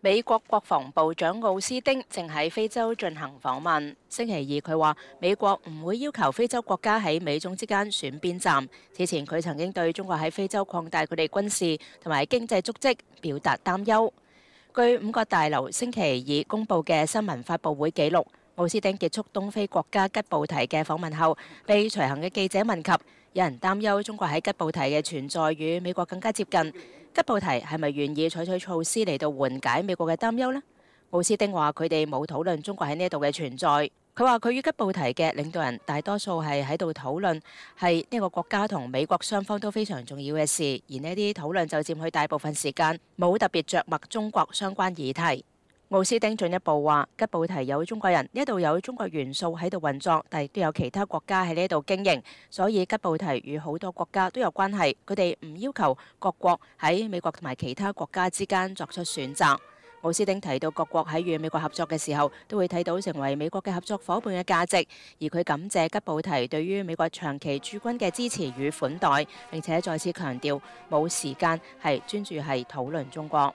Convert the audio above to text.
美国国防部长奥斯丁正喺非洲进行访问。星期二，佢话美国唔会要求非洲国家喺美中之间选边站。此前，佢曾经对中国喺非洲扩大佢哋军事同埋经济足迹表达担忧。据五角大楼星期二公布嘅新闻发布会记录，奥斯丁结束东非国家吉布提嘅访问后，被随行嘅记者问及。有人擔憂中國喺吉布提嘅存在與美國更加接近。吉布提係咪願意採取措施嚟到緩解美國嘅擔憂呢？奥斯丁話：佢哋冇討論中國喺呢一度嘅存在。佢話佢與吉布提嘅領導人大多數係喺度討論係呢个個國家同美國雙方都非常重要嘅事，而呢啲討論就佔去大部分時間，冇特別着墨中國相關議題。奥斯丁進一步話：吉布提有中國人，呢度有中國元素喺度運作，但亦都有其他國家喺呢度經營，所以吉布提與好多國家都有關係。佢哋唔要求各國喺美國同埋其他國家之間作出選擇。奥斯丁提到，各國喺與美國合作嘅時候，都會睇到成為美國嘅合作伙伴嘅價值。而佢感謝吉布提對於美國長期駐軍嘅支持與款待，並且再次強調冇時間係專注係討論中國。